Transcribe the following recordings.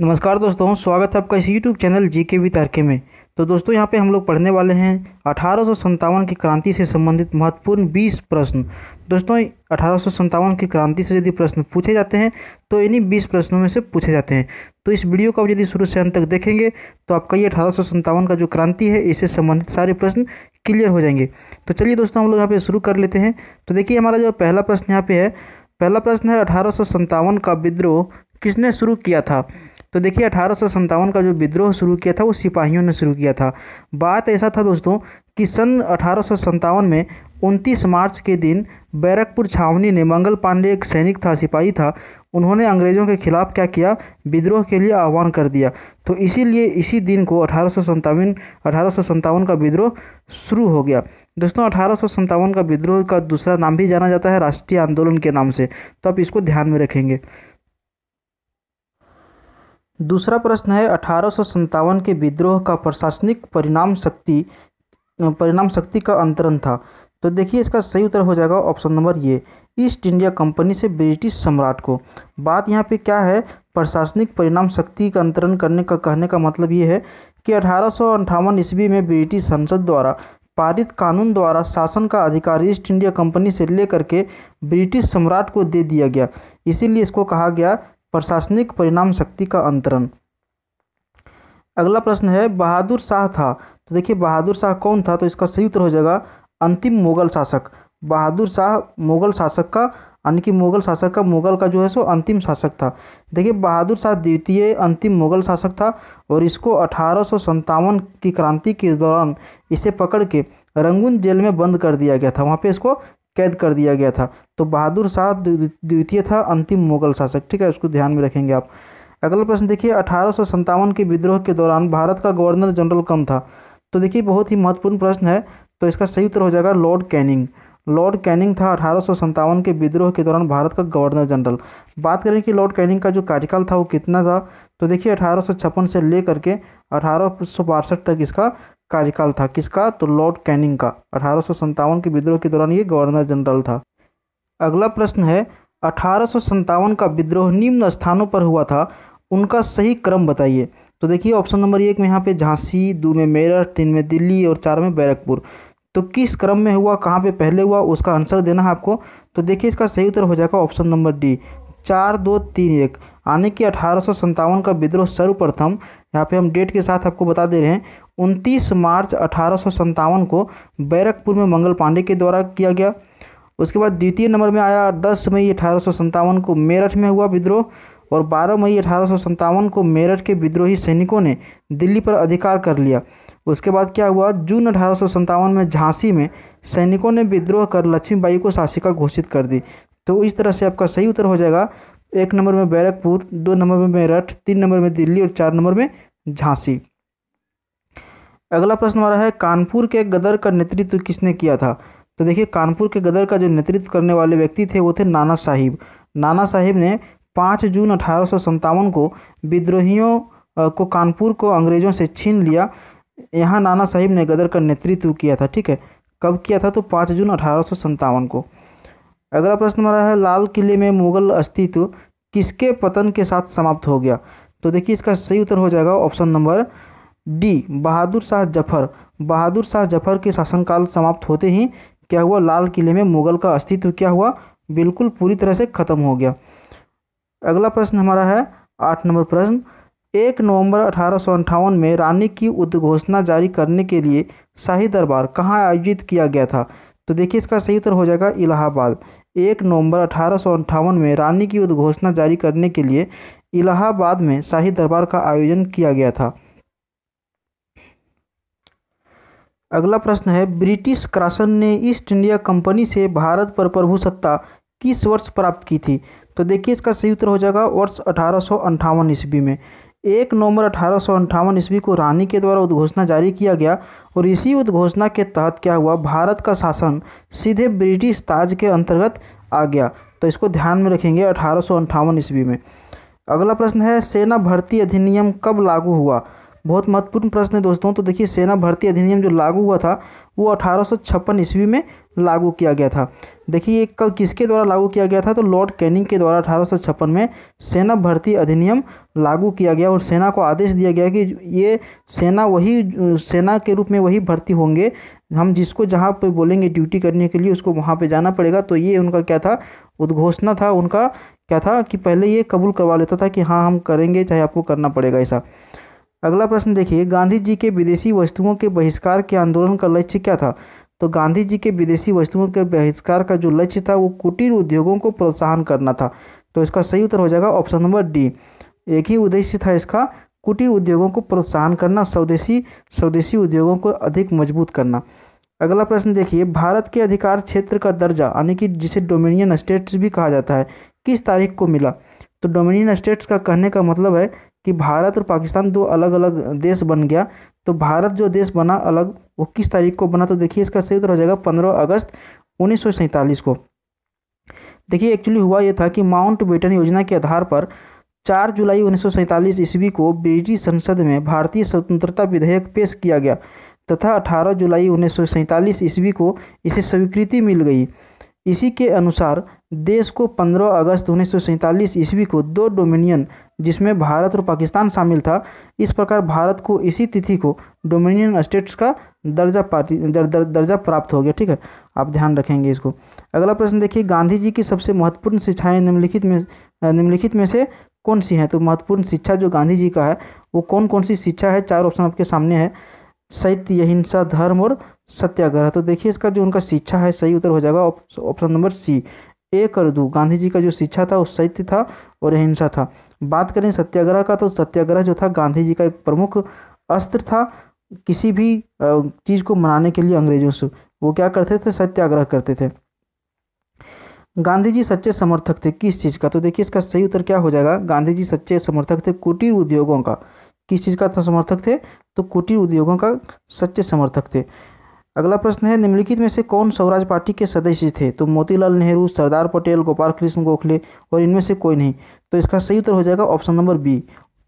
नमस्कार दोस्तों स्वागत है आपका इस यूट्यूब चैनल जी के तारके में तो दोस्तों यहाँ पे हम लोग पढ़ने वाले हैं अठारह की क्रांति से संबंधित महत्वपूर्ण 20 प्रश्न दोस्तों अठारह की क्रांति से यदि प्रश्न पूछे जाते हैं तो इन्हीं 20 प्रश्नों में से पूछे जाते हैं तो इस वीडियो को आप यदि शुरू से अंत तक देखेंगे तो आपका ये अठारह का जो क्रांति है इससे संबंधित सारे प्रश्न क्लियर हो जाएंगे तो चलिए दोस्तों हम लोग यहाँ पर शुरू कर लेते हैं तो देखिए हमारा जो पहला प्रश्न यहाँ पर है पहला प्रश्न है अठारह का विद्रोह किसने शुरू किया था तो देखिए अठारह का जो विद्रोह शुरू किया था वो सिपाहियों ने शुरू किया था बात ऐसा था दोस्तों कि सन अठारह में उनतीस मार्च के दिन बैरकपुर छावनी ने मंगल पांडे एक सैनिक था सिपाही था उन्होंने अंग्रेज़ों के खिलाफ क्या किया विद्रोह के लिए आह्वान कर दिया तो इसीलिए इसी दिन को अठारह सौ का विद्रोह शुरू हो गया दोस्तों अठारह का विद्रोह का दूसरा नाम भी जाना जाता है राष्ट्रीय आंदोलन के नाम से तो आप इसको ध्यान में रखेंगे दूसरा प्रश्न है अठारह के विद्रोह का प्रशासनिक परिणाम शक्ति परिणाम शक्ति का अंतरण था तो देखिए इसका सही उत्तर हो जाएगा ऑप्शन नंबर ये ईस्ट इंडिया कंपनी से ब्रिटिश सम्राट को बात यहाँ पे क्या है प्रशासनिक परिणाम शक्ति का अंतरण करने का कहने का मतलब ये है कि अठारह ईस्वी में ब्रिटिश संसद द्वारा पारित कानून द्वारा शासन का अधिकार ईस्ट इंडिया कंपनी से लेकर के ब्रिटिश सम्राट को दे दिया गया इसीलिए इसको कहा गया प्रशासनिक परिणाम शक्ति का अंतरण अगला प्रश्न है बहादुर शाह था तो देखिए बहादुर शाह कौन था तो इसका सही उत्तर हो जाएगा अंतिम मुगल शासक बहादुर शाह मुगल शासक का यानी कि मुगल शासक का मुगल का जो है सो अंतिम शासक था देखिए बहादुर शाह द्वितीय अंतिम मुगल शासक था और इसको अठारह की क्रांति के दौरान इसे पकड़ के रंगून जेल में बंद कर दिया गया था वहाँ पे इसको कैद कर दिया गया था तो बहादुर शाह द्वितीय था अंतिम मुगल शासक ठीक है उसको ध्यान में रखेंगे आप अगला प्रश्न देखिए अठारह के विद्रोह के दौरान भारत का गवर्नर जनरल कौन था तो देखिए बहुत ही महत्वपूर्ण प्रश्न है तो इसका सही उत्तर हो जाएगा लॉर्ड कैनिंग लॉर्ड कैनिंग था अठारह के विद्रोह के दौरान भारत का गवर्नर जनरल बात करें कि लॉर्ड कैनिंग का जो कार्यकाल था वो कितना था तो देखिए अठारह से लेकर के अठारह तक इसका कार्यकाल था किसका तो लॉर्ड कैनिंग का अठारह के विद्रोह के दौरान ये गवर्नर जनरल था अगला प्रश्न है अठारह का विद्रोह निम्न स्थानों पर हुआ था उनका सही क्रम बताइए तो देखिए ऑप्शन नंबर एक में यहाँ पे झांसी दो में मेरठ तीन में दिल्ली और चार में बैरकपुर तो किस क्रम में हुआ कहाँ पे पहले हुआ उसका आंसर देना है आपको तो देखिए इसका सही उत्तर हो जाएगा ऑप्शन नंबर डी चार दो तीन एक यानी कि अठारह का विद्रोह सर्वप्रथम यहाँ पे हम डेट के साथ आपको बता दे रहे हैं उनतीस मार्च अठारह को बैरकपुर में मंगल पांडे के द्वारा किया गया उसके बाद द्वितीय नंबर में आया दस मई अठारह को मेरठ में हुआ विद्रोह और 12 मई अठारह को मेरठ के विद्रोही सैनिकों ने दिल्ली पर अधिकार कर लिया उसके बाद क्या हुआ जून अठारह में झांसी में सैनिकों ने विद्रोह कर लक्ष्मीबाई को शासिका घोषित कर दी तो इस तरह से आपका सही उत्तर हो जाएगा एक नंबर में बैरकपुर दो नंबर में मेरठ तीन नंबर में दिल्ली और चार नंबर में झांसी अगला प्रश्न हमारा है कानपुर के गदर का नेतृत्व किसने किया था तो देखिए कानपुर के गदर का जो नेतृत्व करने वाले व्यक्ति थे वो थे नाना साहिब नाना साहिब ने पाँच जून अठारह को विद्रोहियों को कानपुर को अंग्रेज़ों से छीन लिया यहाँ नाना साहिब ने गदर का नेतृत्व किया था ठीक है कब किया था तो पाँच जून अठारह को अगला प्रश्न हमारा है लाल किले में मुगल अस्तित्व किसके पतन के साथ समाप्त हो गया तो देखिए इसका सही उत्तर हो जाएगा option number D Bahadur Shah Zafar Bahadur Shah Zafar के शासनकाल समाप्त होते ही क्या हुआ लाल किले में मुगल का अस्तित्व क्या हुआ बिल्कुल पूरी तरह से खत्म हो गया अगला प्रश्न हमारा है आठ नंबर प्रश्न एक नवंबर अठारह में रानी की उद्घोषणा जारी करने के लिए शाही दरबार कहाँ आयोजित किया गया था तो देखिए इसका सही उत्तर हो जाएगा इलाहाबाद एक नवंबर अठारह में रानी की उद्घोषणा जारी करने के लिए इलाहाबाद में शाही दरबार का आयोजन किया गया था अगला प्रश्न है ब्रिटिश क्रासन ने ईस्ट इंडिया कंपनी से भारत पर प्रभु सत्ता किस वर्ष प्राप्त की थी तो देखिए इसका सही उत्तर हो जाएगा वर्ष अठारह ईस्वी में एक नवंबर अठारह ईस्वी को रानी के द्वारा उद्घोषणा जारी किया गया और इसी उद्घोषणा के तहत क्या हुआ भारत का शासन सीधे ब्रिटिश ताज के अंतर्गत आ गया तो इसको ध्यान में रखेंगे अठारह ईस्वी में अगला प्रश्न है सेना भर्ती अधिनियम कब लागू हुआ बहुत महत्वपूर्ण प्रश्न है दोस्तों तो देखिए सेना भर्ती अधिनियम जो लागू हुआ था वो अठारह ईस्वी में लागू किया गया था देखिए ये कब किसके द्वारा लागू किया गया था तो लॉर्ड कैनिंग के द्वारा अठारह में सेना भर्ती अधिनियम लागू किया गया और सेना को आदेश दिया गया कि ये सेना वही सेना के रूप में वही भर्ती होंगे हम जिसको जहाँ पे बोलेंगे ड्यूटी करने के लिए उसको वहाँ पे जाना पड़ेगा तो ये उनका क्या था उद्घोषणा था उनका क्या था कि पहले ये कबूल करवा लेता था कि हाँ हम करेंगे चाहे आपको करना पड़ेगा ऐसा अगला प्रश्न देखिए गांधी जी के विदेशी वस्तुओं के बहिष्कार के आंदोलन का लक्ष्य क्या था तो गांधी जी के विदेशी वस्तुओं के बहिष्कार का जो लक्ष्य था वो कुटीर उद्योगों को प्रोत्साहन करना था तो इसका सही उत्तर हो जाएगा ऑप्शन नंबर डी एक ही उद्देश्य था इसका कुटीर उद्योगों को प्रोत्साहन करना स्वदेशी स्वदेशी उद्योगों को अधिक मजबूत करना अगला प्रश्न देखिए भारत के अधिकार क्षेत्र का दर्जा यानी कि जिसे डोमिनियन स्टेट्स भी कहा जाता है किस तारीख को मिला तो डोमिनियन स्टेट्स का कहने का मतलब है कि भारत और पाकिस्तान दो अलग अलग देश बन गया तो भारत जो देश बना अलग वो किस तारीख को बना तो देखिए इसका सही उत्तर हो जाएगा पंद्रह अगस्त उन्नीस को देखिए एक्चुअली हुआ ये था कि माउंट बेटन योजना के आधार पर चार जुलाई उन्नीस ईस्वी को ब्रिटिश संसद में भारतीय स्वतंत्रता विधेयक पेश किया गया तथा 18 जुलाई उन्नीस ईस्वी को इसे स्वीकृति मिल गई इसी के अनुसार देश को 15 अगस्त उन्नीस ईस्वी को दो डोमिनियन जिसमें भारत और पाकिस्तान शामिल था इस प्रकार भारत को इसी तिथि को डोमिनियन स्टेट्स का दर्जा पार्टी दर, दर, दर्जा प्राप्त हो गया ठीक है आप ध्यान रखेंगे इसको अगला प्रश्न देखिए गांधी जी की सबसे महत्वपूर्ण शिक्षाएं निम्नलिखित में निम्नलिखित में से कौन सी हैं तो महत्वपूर्ण शिक्षा जो गांधी जी का है वो कौन कौन सी शिक्षा है चार ऑप्शन आपके सामने है सत्य हिंसा धर्म और सत्याग्रह तो देखिए इसका जो उनका शिक्षा है सही उत्तर हो जाएगा ऑप्शन नंबर सी ए कर दूँ गांधी जी का जो शिक्षा था वो सत्य था और अहिंसा था बात करें सत्याग्रह का तो सत्याग्रह जो था गांधी जी का एक प्रमुख अस्त्र था किसी भी चीज़ को मनाने के लिए अंग्रेजों से वो क्या करते थे सत्याग्रह करते थे गांधी जी सच्चे समर्थक थे किस चीज़ का तो देखिए इसका सही उत्तर क्या हो जाएगा गांधी जी सच्चे समर्थक थे कुटीर उद्योगों का किस चीज़ का समर्थक थे तो कुटीर उद्योगों का सच्चे समर्थक थे अगला प्रश्न है निम्नलिखित में से कौन स्वराज पार्टी के सदस्य थे तो मोतीलाल नेहरू सरदार पटेल गोपाल कृष्ण गोखले और इनमें से कोई नहीं तो इसका सही उत्तर हो जाएगा ऑप्शन नंबर बी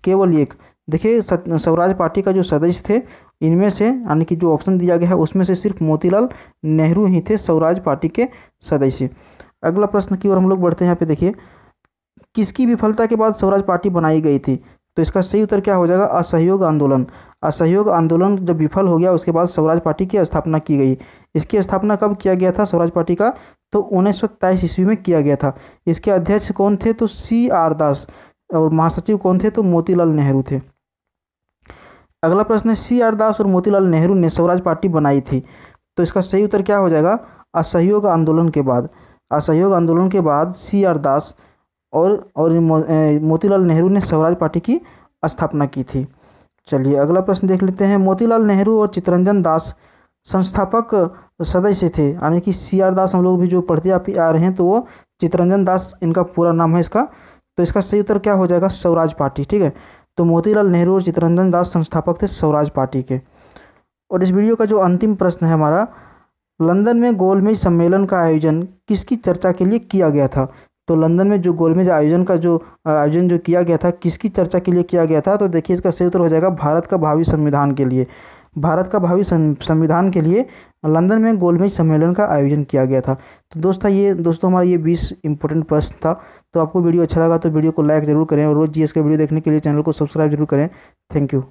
केवल एक देखिए स्वराज पार्टी का जो सदस्य थे इनमें से यानी कि जो ऑप्शन दिया गया है उसमें से सिर्फ मोतीलाल नेहरू ही थे स्वराज पार्टी के सदस्य अगला प्रश्न की ओर हम लोग बढ़ते हैं यहाँ पे देखिए किसकी विफलता के बाद स्वराज पार्टी बनाई गई थी तो इसका सही उत्तर क्या हो जाएगा असहयोग आंदोलन असहयोग आंदोलन जब विफल हो गया उसके बाद स्वराज पार्टी की स्थापना की गई इसकी स्थापना कब किया गया था स्वराज पार्टी का तो उन्नीस सौ ईस्वी में किया गया था इसके अध्यक्ष कौन थे तो सी आर दास और महासचिव कौन थे तो मोतीलाल नेहरू थे अगला प्रश्न है सी आर दास और मोतीलाल नेहरू ने स्वराज पार्टी बनाई थी तो इसका सही उत्तर क्या हो जाएगा असहयोग आंदोलन के बाद असहयोग आंदोलन के बाद सी आर दास और और मोतीलाल नेहरू ने स्वराज पार्टी की स्थापना की थी चलिए अगला प्रश्न देख लेते हैं मोतीलाल नेहरू और चित्रंजन दास संस्थापक सदस्य थे यानी कि सी आर दास हम लोग भी जो पढ़ते आप आ रहे हैं तो वो चित्रंजन दास इनका पूरा नाम है इसका तो इसका सही उत्तर क्या हो जाएगा स्वराज पार्टी ठीक है तो मोतीलाल नेहरू और चित्रंजन दास संस्थापक थे स्वराज पार्टी के और इस वीडियो का जो अंतिम प्रश्न है हमारा लंदन में गोलमेज सम्मेलन का आयोजन किसकी चर्चा के लिए किया गया था तो लंदन में जो गोलमेज आयोजन का जो आयोजन जो किया गया था किसकी चर्चा के लिए किया गया था तो देखिए इसका सही उत्तर हो जाएगा भारत का भावी संविधान के लिए भारत का भावी संविधान के लिए लंदन में गोलमेज सम्मेलन का आयोजन किया गया था तो दोस्तों ये दोस्तों हमारा ये 20 इंपॉर्टेंट प्रश्न था तो आपको वीडियो अच्छा लगा तो वीडियो को लाइक ज़रूर करें और रोज़ जी का वीडियो देखने के लिए चैनल को सब्सक्राइब जरूर करें थैंक यू